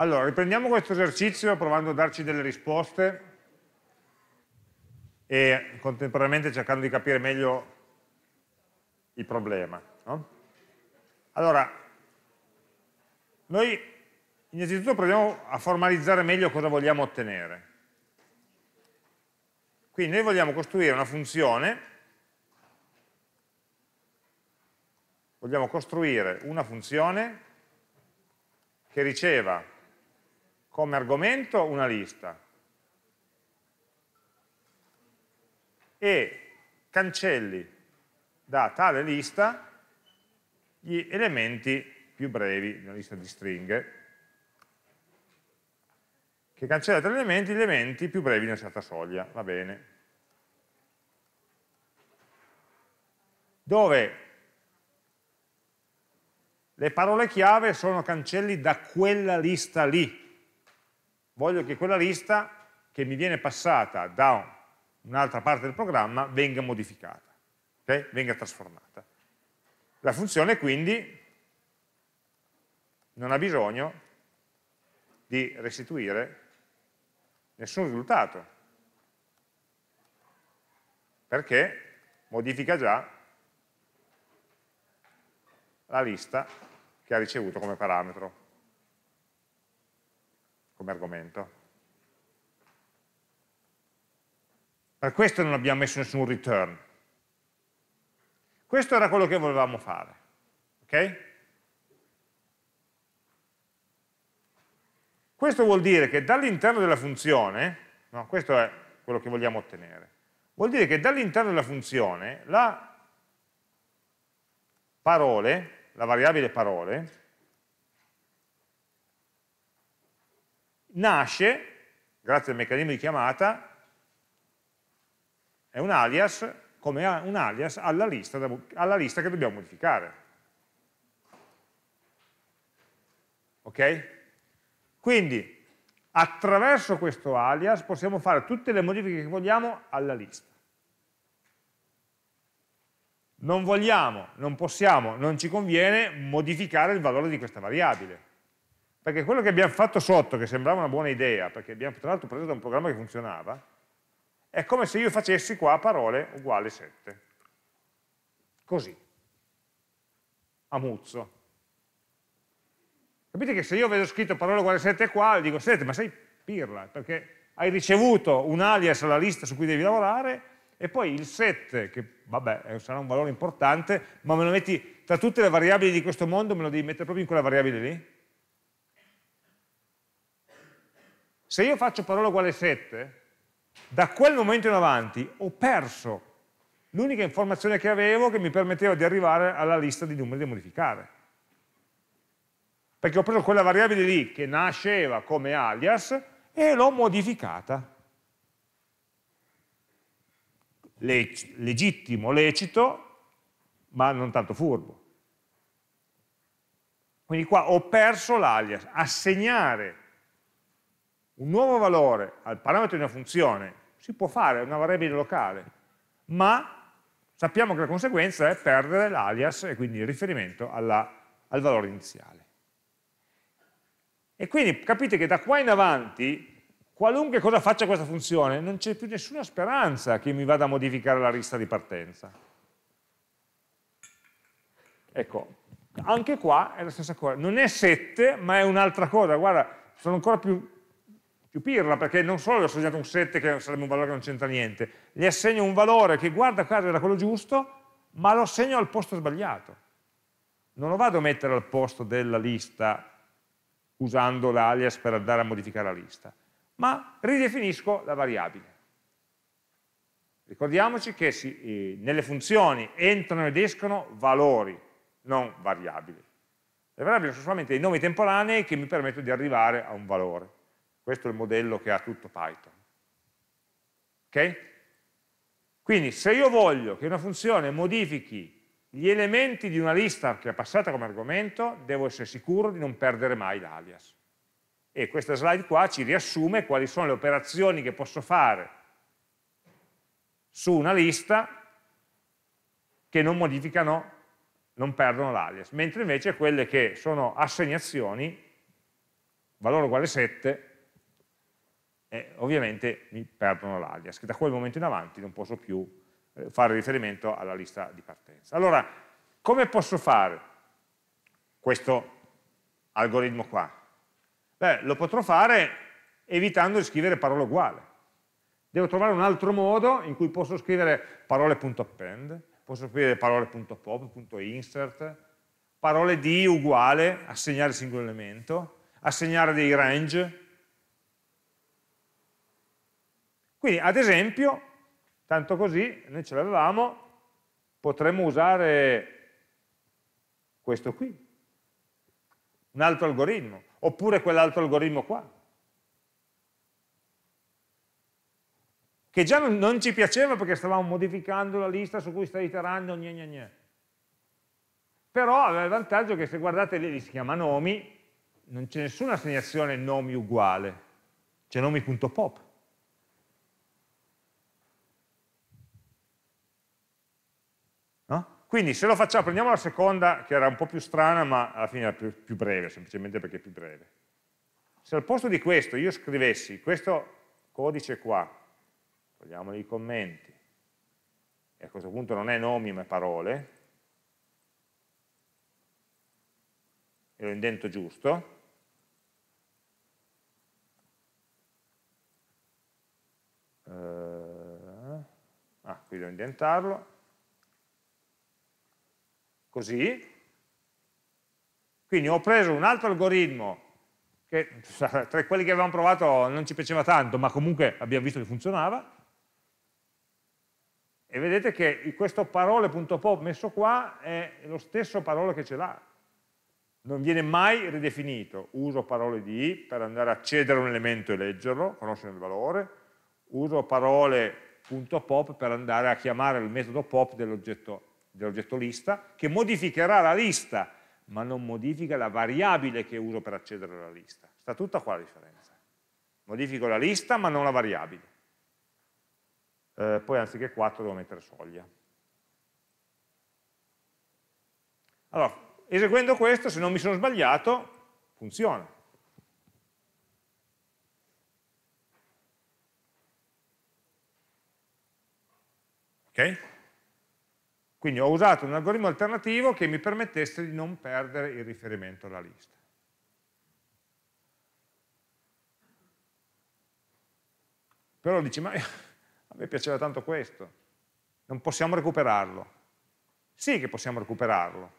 Allora, riprendiamo questo esercizio provando a darci delle risposte e contemporaneamente cercando di capire meglio il problema. No? Allora, noi innanzitutto proviamo a formalizzare meglio cosa vogliamo ottenere. Quindi noi vogliamo costruire una funzione, vogliamo costruire una funzione che riceva come argomento una lista e cancelli da tale lista gli elementi più brevi, una lista di stringhe, che cancella tra gli elementi gli elementi più brevi di una certa soglia, va bene. Dove le parole chiave sono cancelli da quella lista lì, voglio che quella lista che mi viene passata da un'altra parte del programma venga modificata, okay? venga trasformata. La funzione quindi non ha bisogno di restituire nessun risultato, perché modifica già la lista che ha ricevuto come parametro come argomento. Per questo non abbiamo messo nessun return. Questo era quello che volevamo fare. Ok? Questo vuol dire che dall'interno della funzione, no, questo è quello che vogliamo ottenere, vuol dire che dall'interno della funzione la parole, la variabile parole, nasce, grazie al meccanismo di chiamata, è un alias come un alias alla lista, alla lista che dobbiamo modificare. Ok? Quindi, attraverso questo alias possiamo fare tutte le modifiche che vogliamo alla lista. Non vogliamo, non possiamo, non ci conviene modificare il valore di questa variabile. Perché quello che abbiamo fatto sotto, che sembrava una buona idea, perché abbiamo tra l'altro preso da un programma che funzionava, è come se io facessi qua parole uguale 7. Così. A muzzo. Capite che se io vedo scritto parole uguale 7 qua, dico 7, ma sei pirla, perché hai ricevuto un alias alla lista su cui devi lavorare e poi il 7, che vabbè sarà un valore importante, ma me lo metti tra tutte le variabili di questo mondo, me lo devi mettere proprio in quella variabile lì? se io faccio parola uguale 7, da quel momento in avanti ho perso l'unica informazione che avevo che mi permetteva di arrivare alla lista di numeri da modificare. Perché ho preso quella variabile lì che nasceva come alias e l'ho modificata. Leg legittimo, lecito, ma non tanto furbo. Quindi qua ho perso l'alias. Assegnare un nuovo valore al parametro di una funzione, si può fare, è una variabile locale, ma sappiamo che la conseguenza è perdere l'alias e quindi il riferimento alla, al valore iniziale. E quindi capite che da qua in avanti qualunque cosa faccia questa funzione, non c'è più nessuna speranza che mi vada a modificare la lista di partenza. Ecco, anche qua è la stessa cosa, non è 7 ma è un'altra cosa, guarda, sono ancora più più pirla, perché non solo gli ho assegnato un 7 che sarebbe un valore che non c'entra niente, gli assegno un valore che guarda caso era quello giusto, ma lo assegno al posto sbagliato. Non lo vado a mettere al posto della lista usando l'alias per andare a modificare la lista, ma ridefinisco la variabile. Ricordiamoci che si, eh, nelle funzioni entrano ed escono valori, non variabili. Le variabili sono solamente i nomi temporanei che mi permettono di arrivare a un valore. Questo è il modello che ha tutto Python. Ok? Quindi se io voglio che una funzione modifichi gli elementi di una lista che è passata come argomento, devo essere sicuro di non perdere mai l'alias. E questa slide qua ci riassume quali sono le operazioni che posso fare su una lista che non modificano, non perdono l'alias, mentre invece quelle che sono assegnazioni, valore uguale 7, e ovviamente mi perdono l'alias, che da quel momento in avanti non posso più eh, fare riferimento alla lista di partenza. Allora, come posso fare questo algoritmo qua? Beh, lo potrò fare evitando di scrivere parole uguale. Devo trovare un altro modo in cui posso scrivere parole.append, posso scrivere parole.pop.insert, parole di uguale, assegnare singolo elemento, assegnare dei range, Quindi ad esempio, tanto così, noi ce l'avevamo, potremmo usare questo qui, un altro algoritmo, oppure quell'altro algoritmo qua, che già non, ci piaceva perché stavamo modificando la lista su cui sta iterando, gna gna gna. Però aveva il vantaggio che se guardate lì, lì si chiama nomi, non c'è nessuna assegnazione nomi uguale, c'è nomi.pop. Quindi se lo facciamo, prendiamo la seconda, che era un po' più strana, ma alla fine era più, più breve, semplicemente perché è più breve. Se al posto di questo io scrivessi questo codice qua, togliamoli i commenti, e a questo punto non è nomi ma parole, e lo indento giusto, eh, ah, qui devo indentarlo, così, quindi ho preso un altro algoritmo che tra quelli che avevamo provato non ci piaceva tanto, ma comunque abbiamo visto che funzionava, e vedete che questo parole.pop messo qua è lo stesso parole che ce l'ha, non viene mai ridefinito. Uso parole di per andare a accedere a un elemento e leggerlo, conoscere il valore, uso parole.pop per andare a chiamare il metodo pop dell'oggetto dell'oggetto lista, che modificherà la lista, ma non modifica la variabile che uso per accedere alla lista. Sta tutta qua la differenza. Modifico la lista, ma non la variabile. Eh, poi anziché 4 devo mettere soglia. Allora, eseguendo questo, se non mi sono sbagliato, funziona. Okay? Quindi ho usato un algoritmo alternativo che mi permettesse di non perdere il riferimento alla lista. Però dici, ma a me piaceva tanto questo, non possiamo recuperarlo. Sì che possiamo recuperarlo,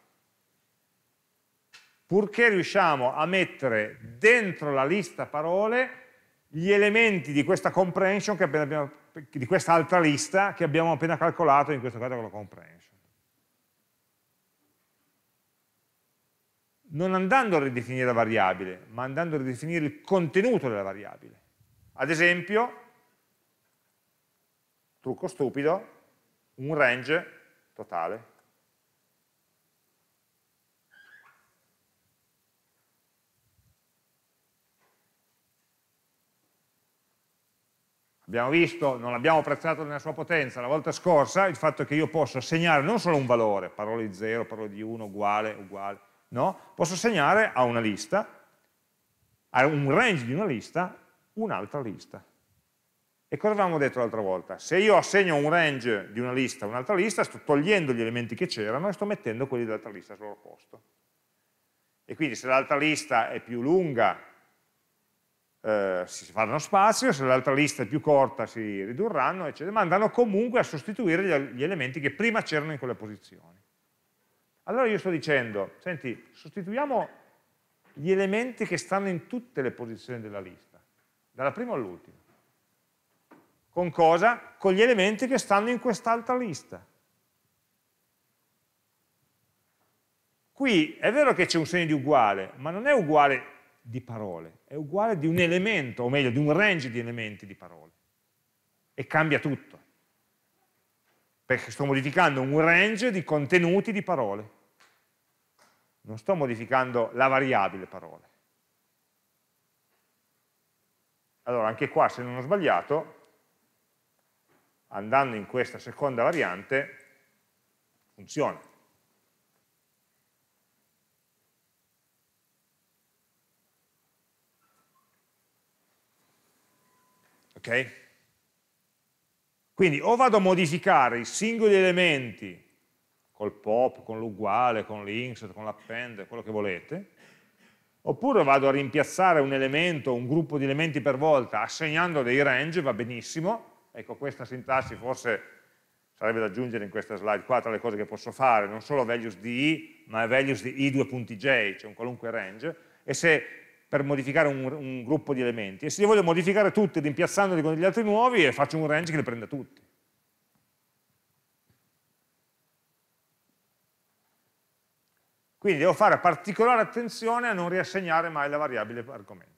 purché riusciamo a mettere dentro la lista parole gli elementi di questa comprehension, abbiamo, di questa altra lista che abbiamo appena calcolato, in questo caso con la comprehension. non andando a ridefinire la variabile, ma andando a ridefinire il contenuto della variabile. Ad esempio, trucco stupido, un range totale. Abbiamo visto, non l'abbiamo apprezzato nella sua potenza la volta scorsa, il fatto che io posso assegnare non solo un valore, parole di 0, parole di 1, uguale, uguale, no? posso assegnare a una lista, a un range di una lista, un'altra lista. E cosa avevamo detto l'altra volta? Se io assegno un range di una lista a un'altra lista, sto togliendo gli elementi che c'erano e sto mettendo quelli dell'altra lista al loro posto. E quindi se l'altra lista è più lunga eh, si faranno spazio, se l'altra lista è più corta si ridurranno, eccetera, ma andranno comunque a sostituire gli, gli elementi che prima c'erano in quelle posizioni. Allora io sto dicendo, senti, sostituiamo gli elementi che stanno in tutte le posizioni della lista, dalla prima all'ultima. Con cosa? Con gli elementi che stanno in quest'altra lista. Qui è vero che c'è un segno di uguale, ma non è uguale di parole, è uguale di un elemento, o meglio di un range di elementi di parole. E cambia tutto, perché sto modificando un range di contenuti di parole non sto modificando la variabile parole. Allora, anche qua, se non ho sbagliato, andando in questa seconda variante, funziona. Ok? Quindi o vado a modificare i singoli elementi col pop, con l'uguale, con l'insert, con l'append, quello che volete, oppure vado a rimpiazzare un elemento, un gruppo di elementi per volta, assegnando dei range, va benissimo, ecco questa sintassi forse sarebbe da aggiungere in questa slide qua tra le cose che posso fare, non solo values di i, ma values di i 2.j, cioè un qualunque range, e se per modificare un, un, gruppo di elementi, e se li voglio modificare tutti rimpiazzandoli con gli altri nuovi, faccio un range che li prenda tutti. Quindi devo fare particolare attenzione a non riassegnare mai la variabile argomento.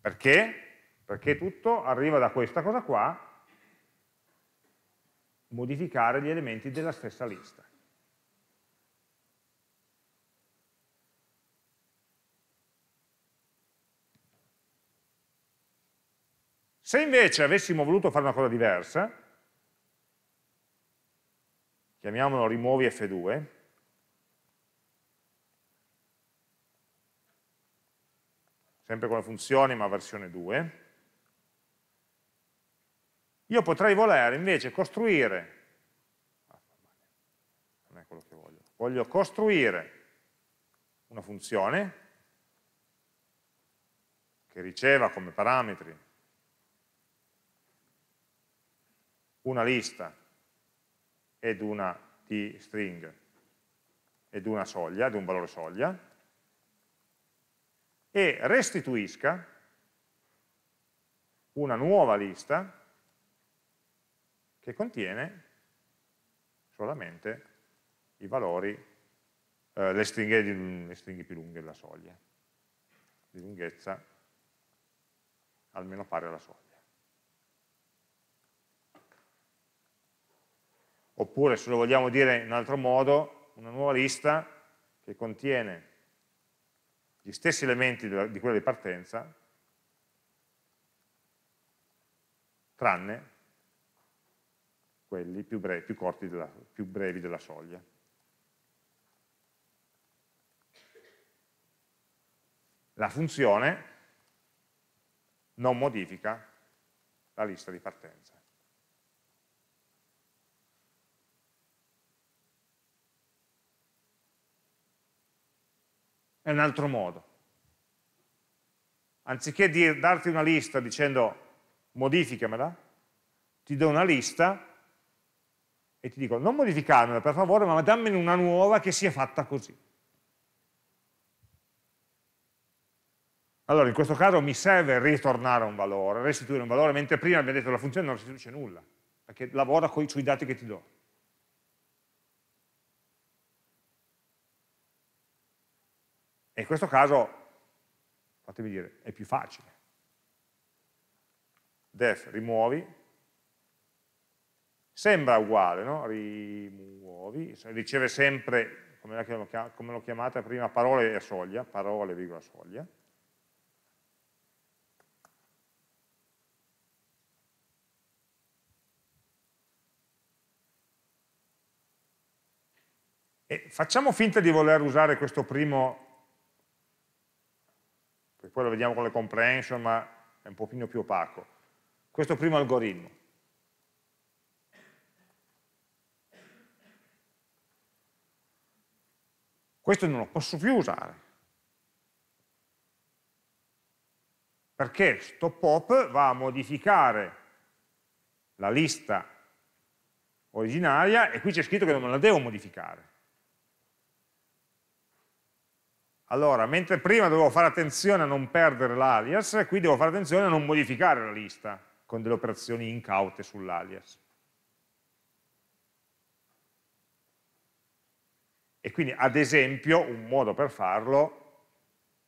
Perché? Perché tutto arriva da questa cosa qua, modificare gli elementi della stessa lista. Se invece avessimo voluto fare una cosa diversa, chiamiamolo rimuovi F2, sempre con le funzioni ma versione 2, io potrei voler invece costruire, ah, non è quello che voglio, voglio costruire una funzione che riceva come parametri una lista ed una di string ed una soglia, ed un valore soglia, e restituisca una nuova lista che contiene solamente i valori, eh, le, stringhe, le stringhe più lunghe della soglia, di lunghezza almeno pari alla soglia. oppure se lo vogliamo dire in altro modo, una nuova lista che contiene gli stessi elementi di quella di partenza, tranne quelli più brevi, più corti della, più brevi della soglia. La funzione non modifica la lista di partenza. è un altro modo. Anziché dir, darti una lista dicendo modificamela, ti do una lista e ti dico non modificarmela per favore, ma dammene una nuova che sia fatta così. Allora, in questo caso mi serve ritornare un valore, restituire un valore, mentre prima abbiamo detto che la funzione non restituisce nulla, perché lavora sui dati che ti do. E in questo caso, fatemi dire, è più facile. Def rimuovi, sembra uguale, no? rimuovi, riceve sempre, come l'ho chiamata prima, parole e soglia, parole virgola soglia. E facciamo finta di voler usare questo primo che poi lo vediamo con le comprehension, ma è un pochino più opaco. Questo primo algoritmo. Questo non lo posso più usare. Perché stop pop va a modificare la lista originaria e qui c'è scritto che non la devo modificare. Allora, mentre prima dovevo fare attenzione a non perdere l'alias, qui devo fare attenzione a non modificare la lista con delle operazioni incaute sull'alias. E quindi, ad esempio, un modo per farlo,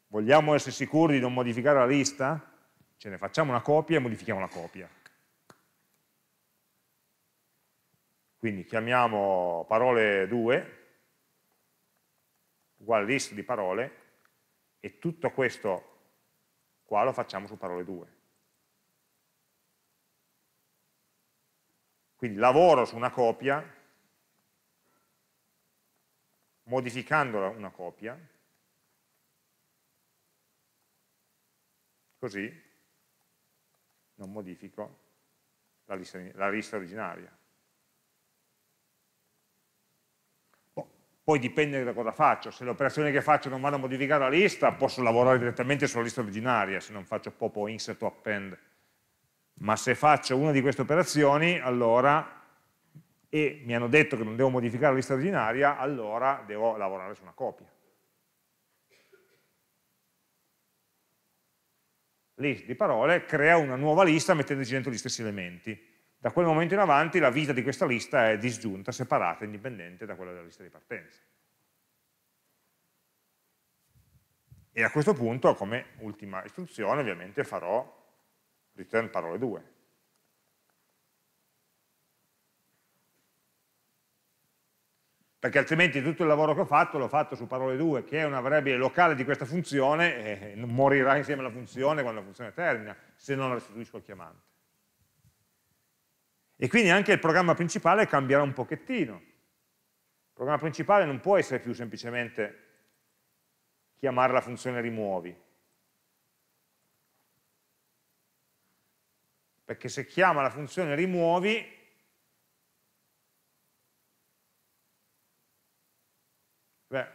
vogliamo essere sicuri di non modificare la lista? Ce ne facciamo una copia e modifichiamo la copia. Quindi chiamiamo parole 2, uguale list di parole e tutto questo qua lo facciamo su parole 2. Quindi lavoro su una copia modificandola una copia, così non modifico la lista, la lista originaria. Poi dipende da cosa faccio, se le operazioni che faccio non vanno a modificare la lista, posso lavorare direttamente sulla lista originaria, se non faccio pop o insert o append. Ma se faccio una di queste operazioni, allora, e mi hanno detto che non devo modificare la lista originaria, allora devo lavorare su una copia. List di parole crea una nuova lista mettendoci dentro gli stessi elementi. Da quel momento in avanti la vita di questa lista è disgiunta, separata, indipendente da quella della lista di partenza. E a questo punto, come ultima istruzione, ovviamente farò return parole 2. Perché altrimenti tutto il lavoro che ho fatto l'ho fatto su parole 2, che è una variabile locale di questa funzione, e morirà insieme alla funzione quando la funzione termina, se non la restituisco al chiamante. E quindi anche il programma principale cambierà un pochettino. Il programma principale non può essere più semplicemente chiamare la funzione rimuovi. Perché se chiama la funzione rimuovi, beh,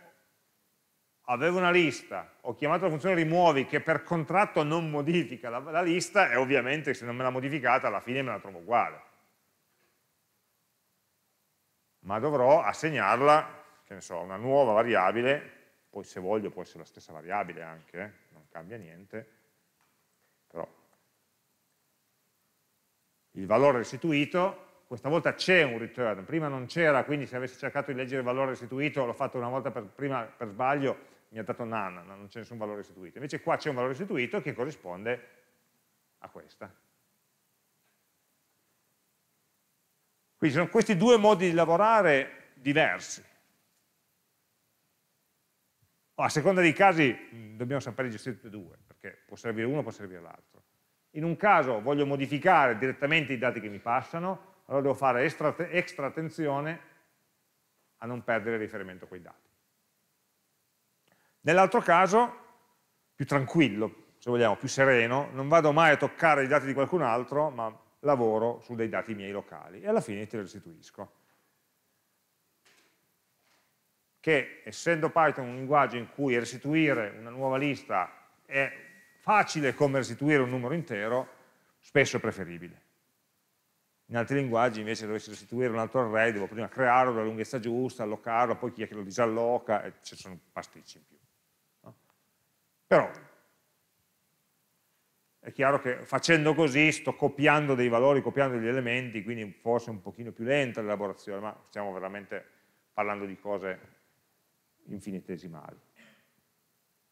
avevo una lista, ho chiamato la funzione rimuovi che per contratto non modifica la, la lista e ovviamente se non me l'ha modificata alla fine me la trovo uguale ma dovrò assegnarla, che ne so, una nuova variabile, poi se voglio può essere la stessa variabile anche, eh? non cambia niente, però il valore restituito, questa volta c'è un return, prima non c'era, quindi se avessi cercato di leggere il valore restituito, l'ho fatto una volta per, prima per sbaglio, mi ha dato none, non c'è nessun valore restituito. Invece qua c'è un valore restituito che corrisponde a questa. Quindi ci sono questi due modi di lavorare diversi. A seconda dei casi mm, dobbiamo sapere gestire tutti e due, perché può servire uno, o può servire l'altro. In un caso voglio modificare direttamente i dati che mi passano, allora devo fare extra, extra attenzione a non perdere riferimento a quei dati. Nell'altro caso, più tranquillo, se vogliamo, più sereno, non vado mai a toccare i dati di qualcun altro, ma lavoro su dei dati miei locali e alla fine te li restituisco. Che essendo Python un linguaggio in cui restituire una nuova lista è facile come restituire un numero intero, spesso è preferibile. In altri linguaggi invece dovessi restituire un altro array, devo prima crearlo della lunghezza giusta, allocarlo, poi chi è che lo disalloca, e ci sono pasticci in più. No? Però è chiaro che facendo così sto copiando dei valori, copiando degli elementi, quindi forse un pochino più lenta l'elaborazione, ma stiamo veramente parlando di cose infinitesimali.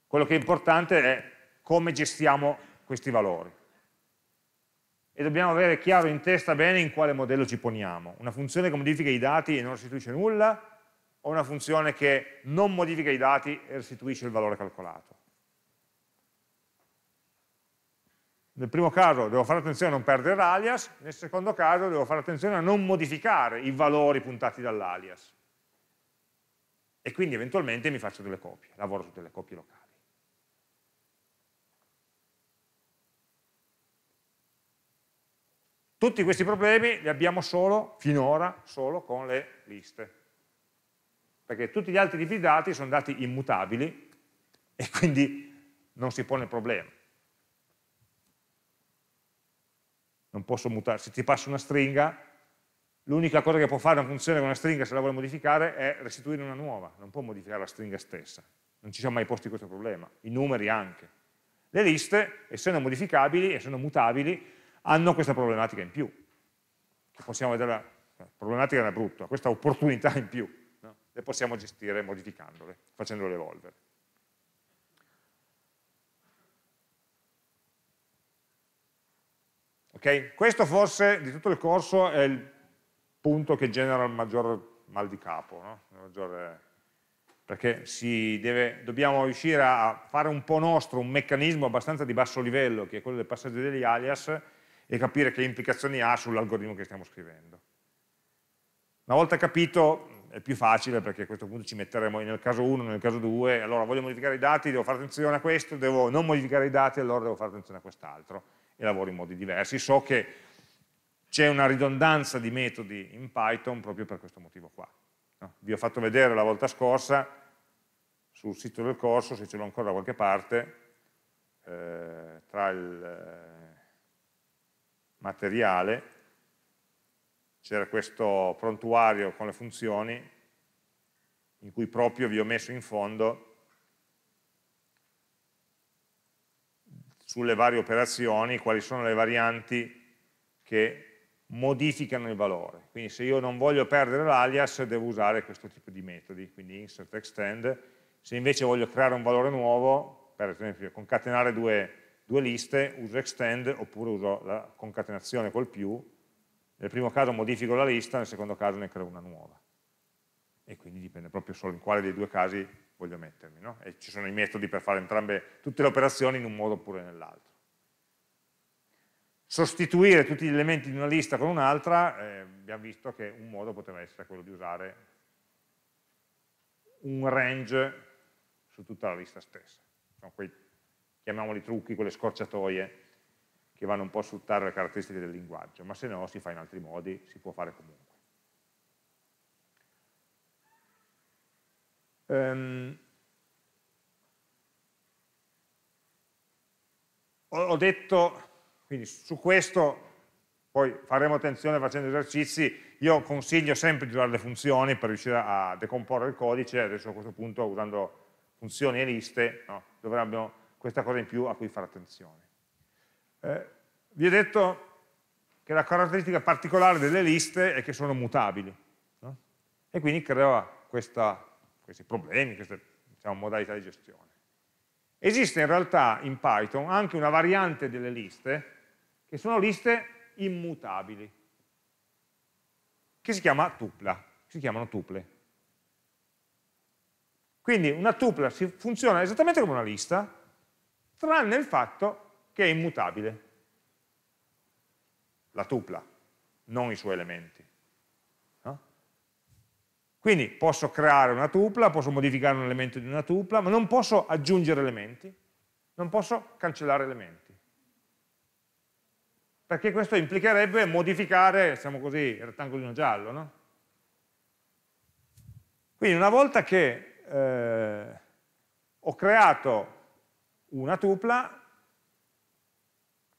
Quello che è importante è come gestiamo questi valori. E dobbiamo avere chiaro in testa bene in quale modello ci poniamo. Una funzione che modifica i dati e non restituisce nulla, o una funzione che non modifica i dati e restituisce il valore calcolato. Nel primo caso devo fare attenzione a non perdere l'alias, nel secondo caso devo fare attenzione a non modificare i valori puntati dall'alias. E quindi eventualmente mi faccio delle copie, lavoro su delle copie locali. Tutti questi problemi li abbiamo solo, finora, solo con le liste. Perché tutti gli altri tipi di dati sono dati immutabili e quindi non si pone il problema. non posso mutare, se ti passo una stringa, l'unica cosa che può fare una funzione con una stringa se la vuole modificare è restituire una nuova, non può modificare la stringa stessa, non ci siamo mai posti questo problema, i numeri anche. Le liste, essendo modificabili, essendo mutabili, hanno questa problematica in più, che possiamo vedere, la problematica era brutta, questa opportunità in più, no? le possiamo gestire modificandole, facendole evolvere. Okay? Questo forse di tutto il corso è il punto che genera il maggior mal di capo, no? maggior, eh, perché deve, dobbiamo riuscire a fare un po' nostro un meccanismo abbastanza di basso livello, che è quello del passaggio degli alias, e capire che implicazioni ha sull'algoritmo che stiamo scrivendo. Una volta capito è più facile perché a questo punto ci metteremo nel caso 1, nel caso 2, allora voglio modificare i dati, devo fare attenzione a questo, devo non modificare i dati, allora devo fare attenzione a quest'altro e lavoro in modi diversi. So che c'è una ridondanza di metodi in Python proprio per questo motivo qua. No? Vi ho fatto vedere la volta scorsa sul sito del corso, se ce l'ho ancora da qualche parte, eh, tra il eh, materiale c'era questo prontuario con le funzioni in cui proprio vi ho messo in fondo sulle varie operazioni quali sono le varianti che modificano il valore. Quindi se io non voglio perdere l'alias devo usare questo tipo di metodi, quindi insert, extend. Se invece voglio creare un valore nuovo, per esempio concatenare due, due liste, uso extend oppure uso la concatenazione col più. Nel primo caso modifico la lista, nel secondo caso ne creo una nuova. E quindi dipende proprio solo in quale dei due casi voglio mettermi, no? e ci sono i metodi per fare entrambe, tutte le operazioni in un modo oppure nell'altro. Sostituire tutti gli elementi di una lista con un'altra, eh, abbiamo visto che un modo poteva essere quello di usare un range su tutta la lista stessa. Sono quei, chiamiamoli trucchi, quelle scorciatoie che vanno un po' a sfruttare le caratteristiche del linguaggio, ma se no si fa in altri modi, si può fare comunque. Um, ho detto, quindi su questo poi faremo attenzione facendo esercizi, io consiglio sempre di usare le funzioni per riuscire a decomporre il codice, adesso a questo punto usando funzioni e liste, no, dovrebbero questa cosa in più a cui fare attenzione. Eh, vi ho detto che la caratteristica particolare delle liste è che sono mutabili no? e quindi crea questa questi problemi, queste diciamo, modalità di gestione. Esiste in realtà in Python anche una variante delle liste che sono liste immutabili, che si chiama tupla, si chiamano tuple. Quindi una tupla funziona esattamente come una lista, tranne il fatto che è immutabile. La tupla, non i suoi elementi. Quindi posso creare una tupla, posso modificare un elemento di una tupla, ma non posso aggiungere elementi, non posso cancellare elementi. Perché questo implicherebbe modificare, diciamo così, il rettangolino giallo, no? Quindi una volta che eh, ho creato una tupla,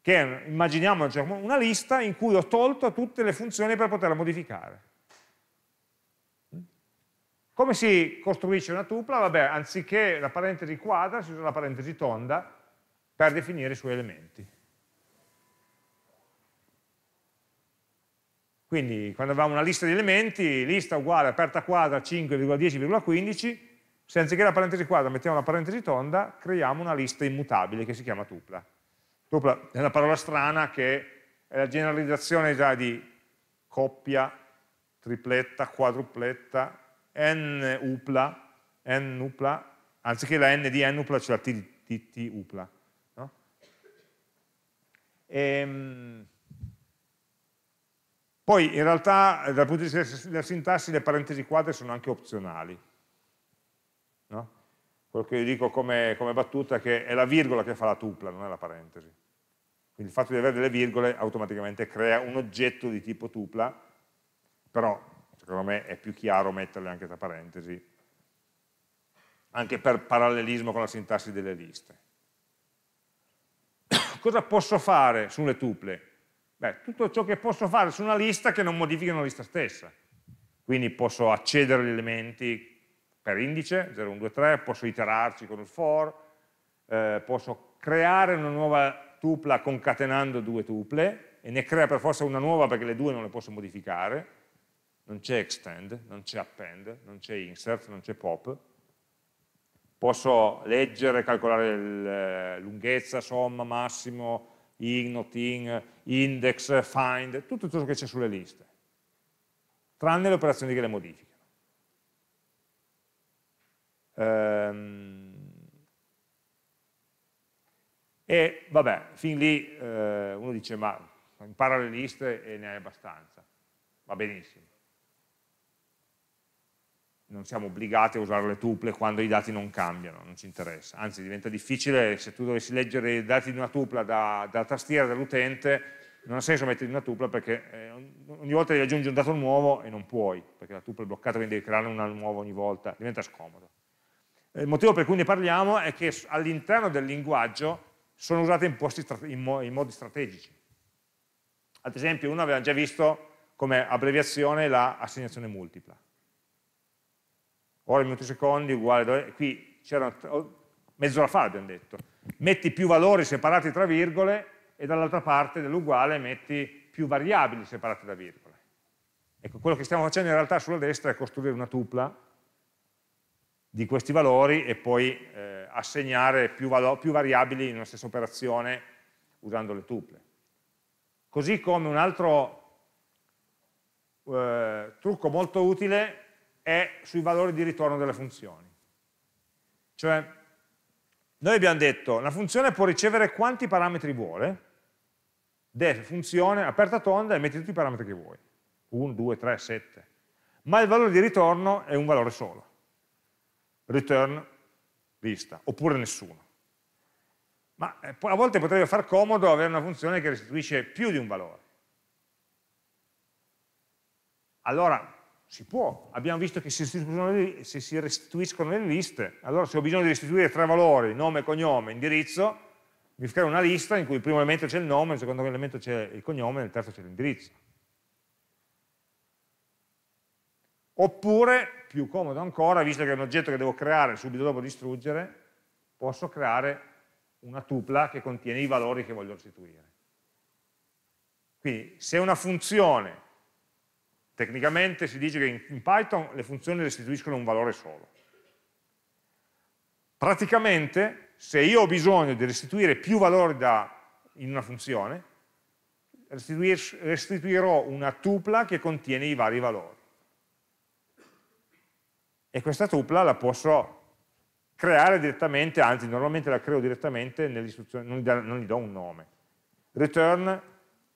che è, immaginiamo cioè, una lista in cui ho tolto tutte le funzioni per poterla modificare. Come si costruisce una tupla? Vabbè, anziché la parentesi quadra si usa la parentesi tonda per definire i suoi elementi. Quindi quando avevamo una lista di elementi, lista uguale aperta quadra 5,10,15, se anziché la parentesi quadra mettiamo la parentesi tonda, creiamo una lista immutabile che si chiama tupla. Tupla è una parola strana che è la generalizzazione già di coppia, tripletta, quadrupletta, n upla, n upla, anziché la n di n upla c'è la t di, di t upla. No? E, ehm, poi in realtà dal punto di vista della sintassi le parentesi quadre sono anche opzionali. No? Quello che io dico come, come battuta è che è la virgola che fa la tupla, non è la parentesi. Quindi il fatto di avere delle virgole automaticamente crea un oggetto di tipo tupla, però Secondo me è più chiaro metterle anche tra parentesi, anche per parallelismo con la sintassi delle liste. Cosa posso fare sulle tuple? Beh, tutto ciò che posso fare su una lista che non modifica la lista stessa. Quindi posso accedere agli elementi per indice, 0, 1, 2, 3, posso iterarci con il for, eh, posso creare una nuova tupla concatenando due tuple e ne crea per forza una nuova perché le due non le posso modificare non c'è extend, non c'è append, non c'è insert, non c'è pop. Posso leggere, calcolare eh, lunghezza, somma, massimo, in, not in, index, find, tutto ciò che c'è sulle liste, tranne le operazioni che le modificano. Ehm, e vabbè, fin lì eh, uno dice ma impara le liste e ne hai abbastanza, va benissimo non siamo obbligati a usare le tuple quando i dati non cambiano, non ci interessa. Anzi, diventa difficile se tu dovessi leggere i dati di una tupla dalla tastiera dell'utente, non ha senso mettere in una tupla perché eh, ogni volta devi aggiungere un dato nuovo e non puoi, perché la tupla è bloccata, quindi devi creare una nuova ogni volta, diventa scomodo. Eh, il motivo per cui ne parliamo è che all'interno del linguaggio sono usate in, in, in modi strategici. Ad esempio, uno aveva già visto come abbreviazione la assegnazione multipla ora in minuti secondi uguale, qui c'era oh, mezz'ora fa abbiamo detto, metti più valori separati tra virgole e dall'altra parte dell'uguale metti più variabili separate da virgole. Ecco, quello che stiamo facendo in realtà sulla destra è costruire una tupla di questi valori e poi eh, assegnare più, più variabili in una stessa operazione usando le tuple. Così come un altro eh, trucco molto utile è sui valori di ritorno delle funzioni. Cioè, noi abbiamo detto, la funzione può ricevere quanti parametri vuole, def funzione aperta tonda e metti tutti i parametri che vuoi, 1, 2, 3, 7, ma il valore di ritorno è un valore solo, return vista, oppure nessuno. Ma eh, a volte potrebbe far comodo avere una funzione che restituisce più di un valore. Allora, si può, abbiamo visto che se si restituiscono le liste, allora se ho bisogno di restituire tre valori, nome, cognome, indirizzo, mi creo una lista in cui il primo elemento c'è il nome, il secondo elemento c'è il cognome, il terzo c'è l'indirizzo. Oppure, più comodo ancora, visto che è un oggetto che devo creare subito dopo distruggere, posso creare una tupla che contiene i valori che voglio restituire. Quindi se una funzione Tecnicamente si dice che in Python le funzioni restituiscono un valore solo. Praticamente, se io ho bisogno di restituire più valori da, in una funzione, restituirò una tupla che contiene i vari valori. E questa tupla la posso creare direttamente, anzi normalmente la creo direttamente non gli, do, non gli do un nome. Return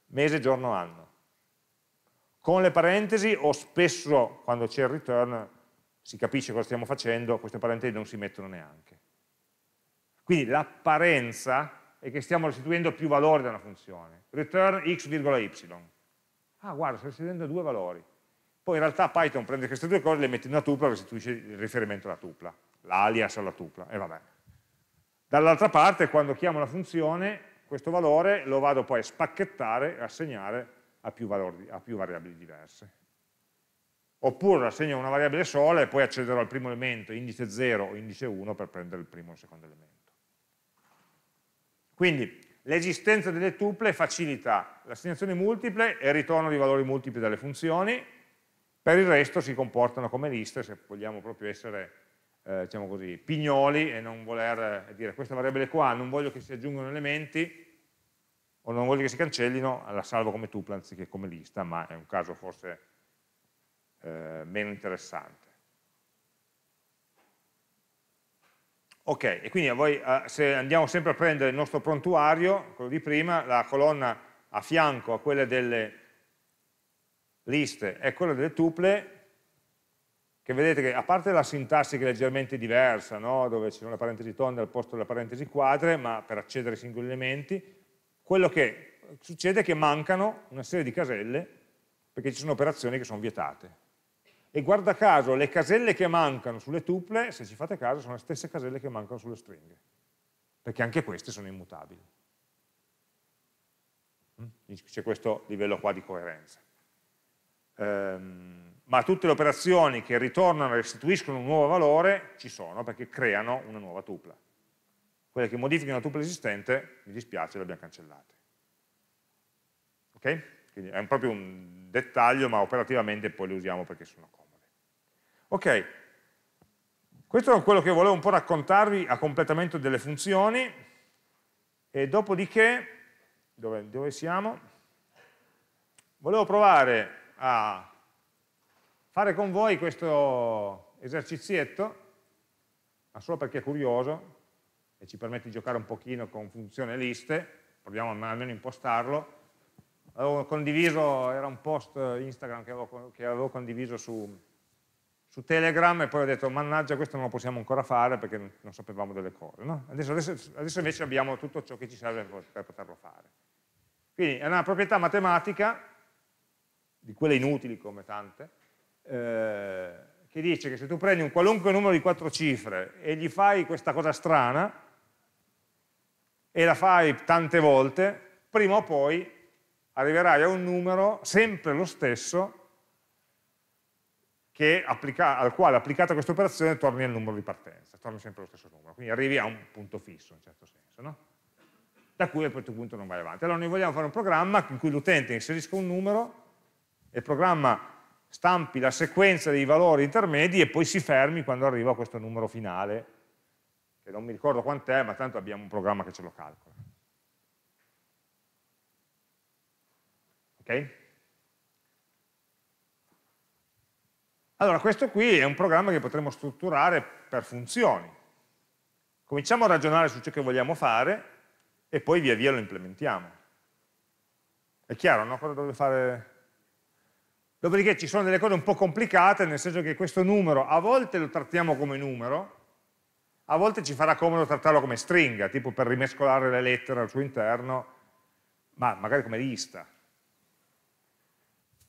mese, giorno, anno con le parentesi o spesso quando c'è il return si capisce cosa stiamo facendo, queste parentesi non si mettono neanche. Quindi l'apparenza è che stiamo restituendo più valori da una funzione. Return x, y. Ah, guarda, sto restituendo due valori. Poi in realtà Python prende queste due cose, le mette in una tupla e restituisce il riferimento alla tupla, l'alias alla tupla, e vabbè. Dall'altra parte, quando chiamo la funzione, questo valore lo vado poi a spacchettare e assegnare a più, valori, a più variabili diverse. Oppure assegno una variabile sola e poi accederò al primo elemento, indice 0 o indice 1, per prendere il primo o il secondo elemento. Quindi l'esistenza delle tuple facilita l'assegnazione multiple e il ritorno di valori multipli dalle funzioni, per il resto si comportano come liste se vogliamo proprio essere eh, diciamo così, pignoli e non voler dire questa variabile qua non voglio che si aggiungano elementi, o non voglio che si cancellino, la salvo come tupla anziché come lista, ma è un caso forse eh, meno interessante. Ok, e quindi a voi, eh, se andiamo sempre a prendere il nostro prontuario, quello di prima, la colonna a fianco a quella delle liste è quella delle tuple, che vedete che a parte la sintassi che è leggermente diversa, no? dove ci sono le parentesi tonde al posto delle parentesi quadre, ma per accedere ai singoli elementi, quello che succede è che mancano una serie di caselle perché ci sono operazioni che sono vietate. E guarda caso, le caselle che mancano sulle tuple, se ci fate caso, sono le stesse caselle che mancano sulle stringhe, perché anche queste sono immutabili. Mm? C'è questo livello qua di coerenza. Ehm, ma tutte le operazioni che ritornano e restituiscono un nuovo valore ci sono perché creano una nuova tupla quelle che modifichino la tuple esistente, mi dispiace, le abbiamo cancellate. Ok? Quindi è proprio un dettaglio, ma operativamente poi le usiamo perché sono comode. Ok, questo è quello che volevo un po' raccontarvi a completamento delle funzioni e dopodiché, dove, dove siamo? Volevo provare a fare con voi questo esercizietto, ma solo perché è curioso, e ci permette di giocare un pochino con funzione liste, proviamo almeno a impostarlo. Avevo condiviso, era un post Instagram che avevo, che avevo condiviso su, su, Telegram e poi ho detto mannaggia questo non lo possiamo ancora fare perché non sapevamo delle cose. No? Adesso, adesso, adesso invece abbiamo tutto ciò che ci serve per poterlo fare. Quindi è una proprietà matematica, di quelle inutili come tante, eh, che dice che se tu prendi un qualunque numero di quattro cifre e gli fai questa cosa strana, e la fai tante volte, prima o poi arriverai a un numero sempre lo stesso applica, al quale applicata questa operazione torni al numero di partenza, torni sempre allo stesso numero, quindi arrivi a un punto fisso in certo senso, no? da cui a questo punto non vai avanti. Allora noi vogliamo fare un programma in cui l'utente inserisca un numero e il programma stampi la sequenza dei valori intermedi e poi si fermi quando arriva a questo numero finale che non mi ricordo quant'è, ma tanto abbiamo un programma che ce lo calcola. Ok? Allora, questo qui è un programma che potremmo strutturare per funzioni. Cominciamo a ragionare su ciò che vogliamo fare e poi via via lo implementiamo. È chiaro, no? Cosa dovete fare? Dopodiché ci sono delle cose un po' complicate, nel senso che questo numero a volte lo trattiamo come numero, a volte ci farà comodo trattarlo come stringa, tipo per rimescolare le lettere al suo interno, ma magari come lista.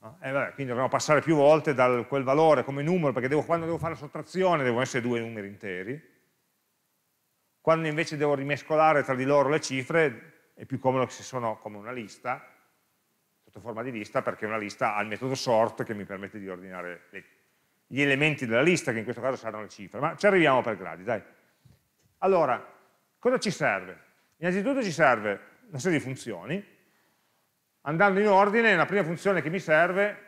E eh, Vabbè, quindi dovremmo passare più volte da quel valore come numero, perché devo, quando devo fare la sottrazione devono essere due numeri interi. Quando invece devo rimescolare tra di loro le cifre, è più comodo che se sono come una lista, sotto forma di lista, perché una lista ha il metodo sort che mi permette di ordinare le, gli elementi della lista, che in questo caso saranno le cifre. Ma ci arriviamo per gradi, dai. Allora, cosa ci serve? Innanzitutto ci serve una serie di funzioni, andando in ordine la prima funzione che mi serve,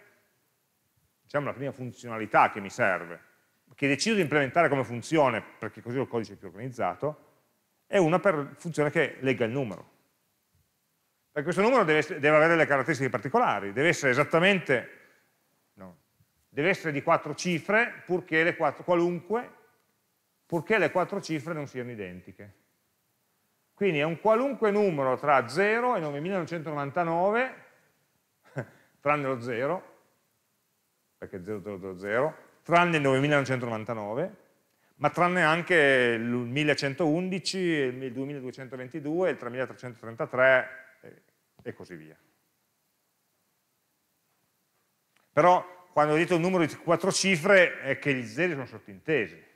diciamo la prima funzionalità che mi serve, che decido di implementare come funzione, perché così ho il codice più organizzato, è una per funzione che legga il numero. Perché questo numero deve, deve avere delle caratteristiche particolari, deve essere esattamente, no, deve essere di quattro cifre, purché le quattro, qualunque purché le quattro cifre non siano identiche. Quindi è un qualunque numero tra 0 e 9999, tranne lo 0, perché 0000, tranne il 9999, ma tranne anche il 1111, il 2222, il 3333 e così via. Però quando ho detto un numero di quattro cifre è che gli zeri sono sottintesi,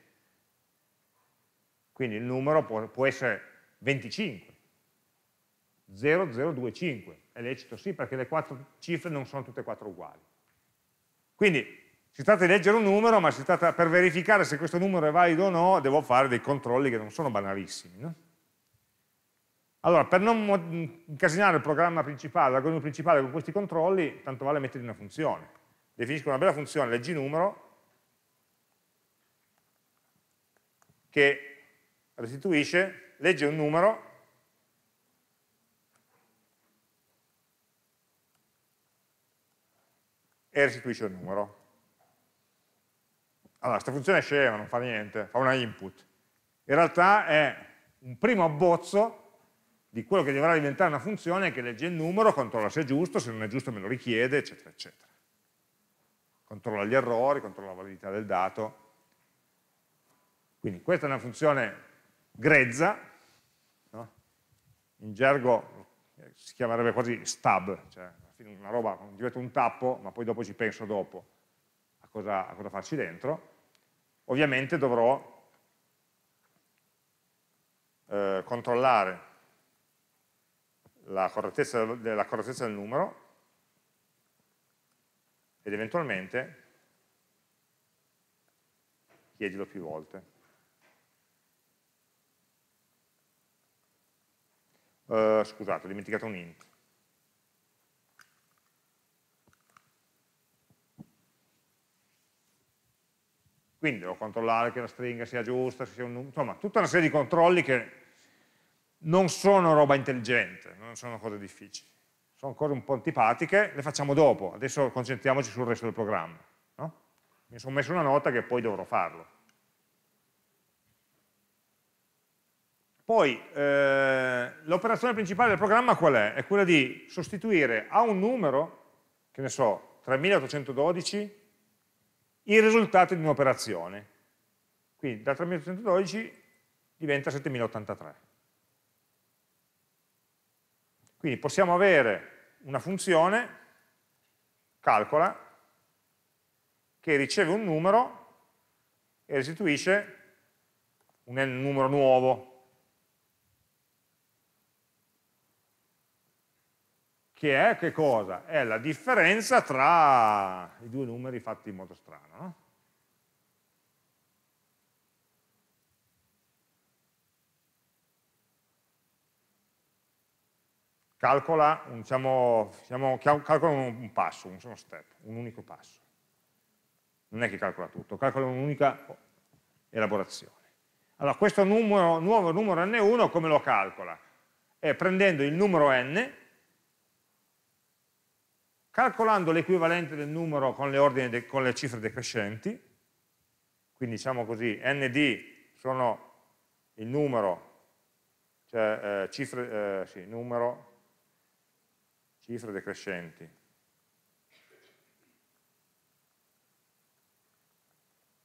quindi il numero può, può essere 25, 0025, è lecito sì perché le quattro cifre non sono tutte e quattro uguali. Quindi si tratta di leggere un numero, ma si tratta, per verificare se questo numero è valido o no, devo fare dei controlli che non sono banalissimi. No? Allora, per non incasinare il programma principale, l'algoritmo principale con questi controlli, tanto vale mettere una funzione. Definisco una bella funzione, leggi numero, che restituisce, legge un numero e restituisce il numero. Allora, questa funzione è scema, non fa niente, fa una input. In realtà è un primo abbozzo di quello che dovrà diventare una funzione che legge il numero, controlla se è giusto, se non è giusto me lo richiede, eccetera, eccetera. Controlla gli errori, controlla la validità del dato. Quindi questa è una funzione grezza, no? in gergo eh, si chiamerebbe quasi stab, cioè una roba diventa un tappo, ma poi dopo ci penso dopo a cosa, a cosa farci dentro, ovviamente dovrò eh, controllare la correttezza, la correttezza del numero ed eventualmente chiederlo più volte. Eh, scusate, ho dimenticato un int. Quindi devo controllare che la stringa sia giusta, sia un, insomma, tutta una serie di controlli che non sono roba intelligente, non sono cose difficili. Sono cose un po' antipatiche, le facciamo dopo, adesso concentriamoci sul resto del programma. No? Mi sono messo una nota che poi dovrò farlo. Poi eh, l'operazione principale del programma qual è? È quella di sostituire a un numero, che ne so, 3812, il risultato di un'operazione. Quindi da 3812 diventa 7083. Quindi possiamo avere una funzione, calcola, che riceve un numero e restituisce un numero nuovo, che è che cosa? È la differenza tra i due numeri fatti in modo strano, no? calcola, un, diciamo, calcola un, passo, un solo step, un unico passo. Non è che calcola tutto, calcola un'unica elaborazione. Allora, questo numero, nuovo numero n1 come lo calcola? È prendendo il numero n calcolando l'equivalente del numero con le, con le cifre decrescenti, quindi diciamo così, nd sono il numero, cioè eh, cifre, eh, sì, numero, cifre decrescenti,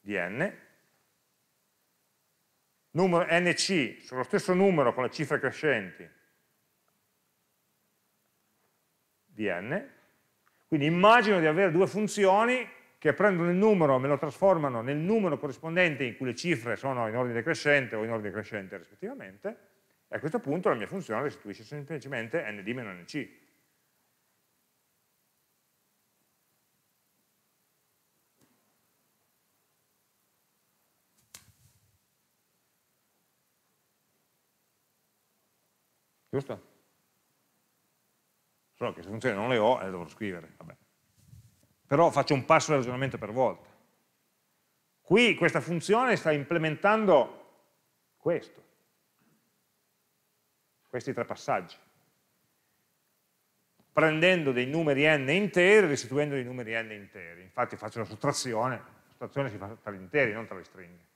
di n, numero nc sono lo stesso numero con le cifre crescenti di n, quindi immagino di avere due funzioni che prendono il numero, e me lo trasformano nel numero corrispondente in cui le cifre sono in ordine crescente o in ordine crescente rispettivamente, e a questo punto la mia funzione restituisce semplicemente nd-nc. Giusto? però che se funzioni non le ho e le dovrò scrivere, vabbè. Però faccio un passo di ragionamento per volta. Qui questa funzione sta implementando questo, questi tre passaggi, prendendo dei numeri n interi e restituendo dei numeri n interi. Infatti faccio la sottrazione, la sottrazione si fa tra gli interi, non tra le stringhe.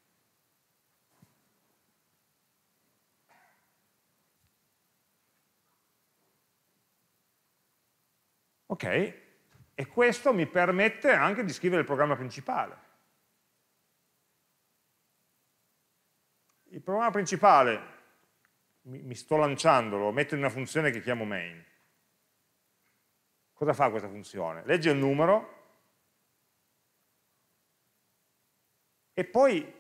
Ok? E questo mi permette anche di scrivere il programma principale. Il programma principale mi, mi sto lanciando, lo metto in una funzione che chiamo main. Cosa fa questa funzione? Legge il numero e poi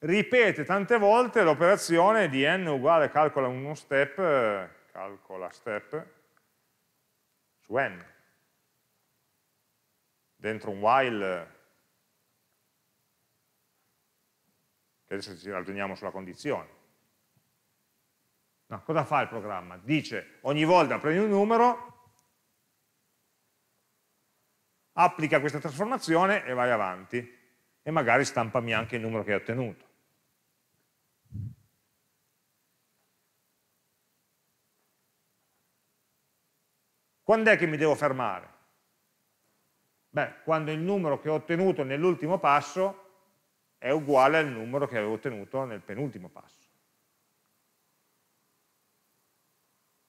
ripete tante volte l'operazione di n uguale calcola uno step, eh, calcola step, su n. Dentro un while, che adesso ci ragioniamo sulla condizione. No, cosa fa il programma? Dice ogni volta prendi un numero, applica questa trasformazione e vai avanti e magari stampami anche il numero che hai ottenuto. Quando è che mi devo fermare? Beh, quando il numero che ho ottenuto nell'ultimo passo è uguale al numero che avevo ottenuto nel penultimo passo.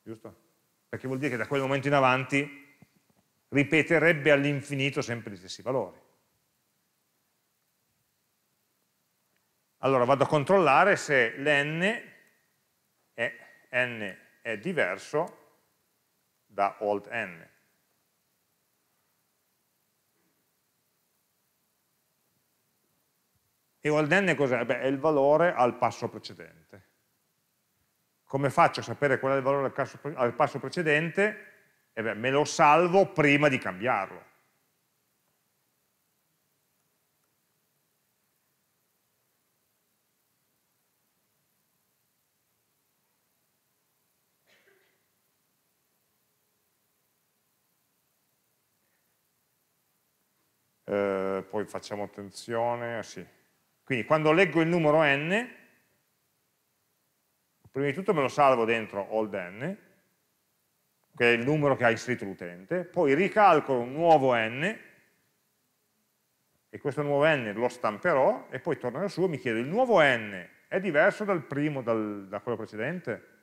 Giusto? Perché vuol dire che da quel momento in avanti ripeterebbe all'infinito sempre gli stessi valori. Allora vado a controllare se l'n è, n è diverso da old n. E old n cos'è? Beh, è il valore al passo precedente. Come faccio a sapere qual è il valore al passo precedente? Eh beh, me lo salvo prima di cambiarlo. Eh, poi facciamo attenzione, ah, sì. Quindi quando leggo il numero n, prima di tutto me lo salvo dentro old n, che è il numero che ha inserito l'utente, poi ricalcolo un nuovo n, e questo nuovo n lo stamperò, e poi tornerò su e mi chiedo, il nuovo n è diverso dal primo, dal, da quello precedente?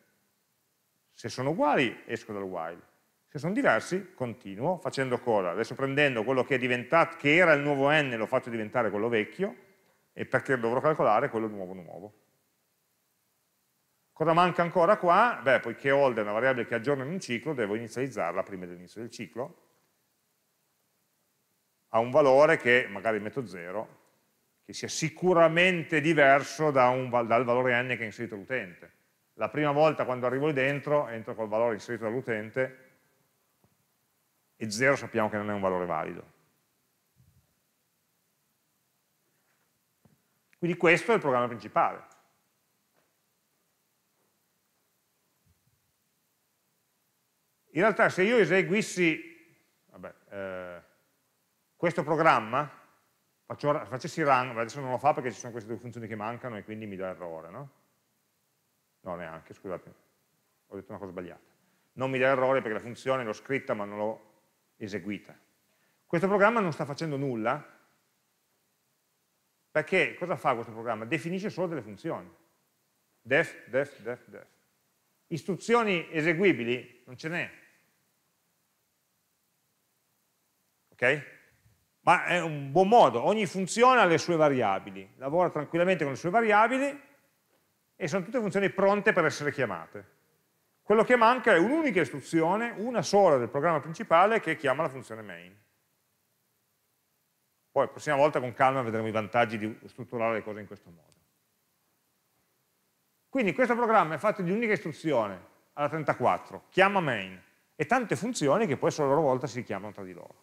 Se sono uguali, esco dal while se sono diversi continuo facendo cosa? Adesso prendendo quello che, che era il nuovo n lo faccio diventare quello vecchio e perché dovrò calcolare quello nuovo nuovo. Cosa manca ancora qua? Beh, poiché old è una variabile che aggiorna in un ciclo, devo inizializzarla prima dell'inizio del ciclo. a un valore che magari metto 0, che sia sicuramente diverso da un, dal valore n che ha inserito l'utente. La prima volta quando arrivo lì dentro, entro col valore inserito dall'utente, e 0 sappiamo che non è un valore valido. Quindi questo è il programma principale. In realtà se io eseguissi vabbè, eh, questo programma, faccio, facessi run, adesso non lo fa perché ci sono queste due funzioni che mancano e quindi mi dà errore, no? No, neanche, scusate, ho detto una cosa sbagliata. Non mi dà errore perché la funzione l'ho scritta ma non l'ho eseguita. Questo programma non sta facendo nulla, perché cosa fa questo programma? Definisce solo delle funzioni. Def, def, def, def. Istruzioni eseguibili non ce n'è. Ok? Ma è un buon modo, ogni funzione ha le sue variabili, lavora tranquillamente con le sue variabili e sono tutte funzioni pronte per essere chiamate. Quello che manca è un'unica istruzione, una sola del programma principale che chiama la funzione main. Poi la prossima volta con calma vedremo i vantaggi di strutturare le cose in questo modo. Quindi questo programma è fatto di un'unica istruzione, alla 34, chiama main, e tante funzioni che poi a loro volta si chiamano tra di loro.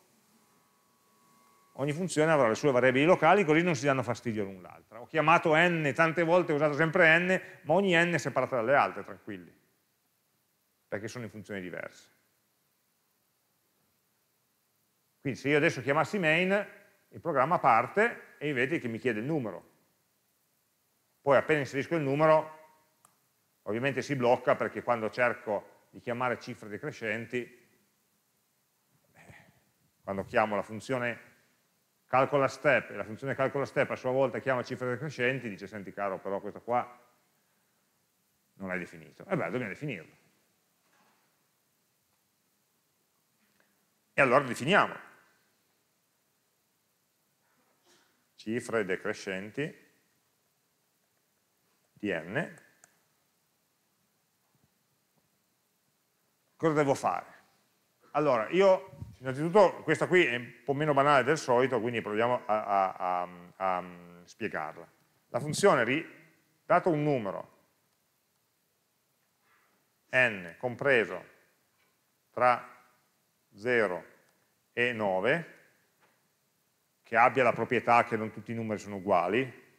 Ogni funzione avrà le sue variabili locali, così non si danno fastidio l'un l'altra. Ho chiamato n tante volte, ho usato sempre n, ma ogni n è separata dalle altre, tranquilli perché sono in funzioni diverse. Quindi se io adesso chiamassi main, il programma parte e vedi che mi chiede il numero. Poi appena inserisco il numero, ovviamente si blocca perché quando cerco di chiamare cifre decrescenti, eh, quando chiamo la funzione calcola step e la funzione calcola step a sua volta chiama cifre decrescenti, dice senti caro però questo qua non l'hai definito. E beh, dobbiamo definirlo. allora definiamo. Cifre decrescenti di n. Cosa devo fare? Allora, io innanzitutto questa qui è un po' meno banale del solito, quindi proviamo a, a, a, a spiegarla. La funzione, dato un numero, n compreso tra 0 e e 9, che abbia la proprietà che non tutti i numeri sono uguali,